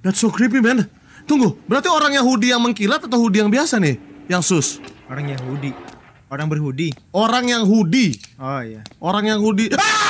That's so creepy, man. Tunggu, berarti orang Yahudi yang mengkilat atau Yahudi yang biasa nih? Yang sus? Orang Yahudi. Orang berhudi. Orang yang hudi. Oh iya. Orang yang hudi. Ah!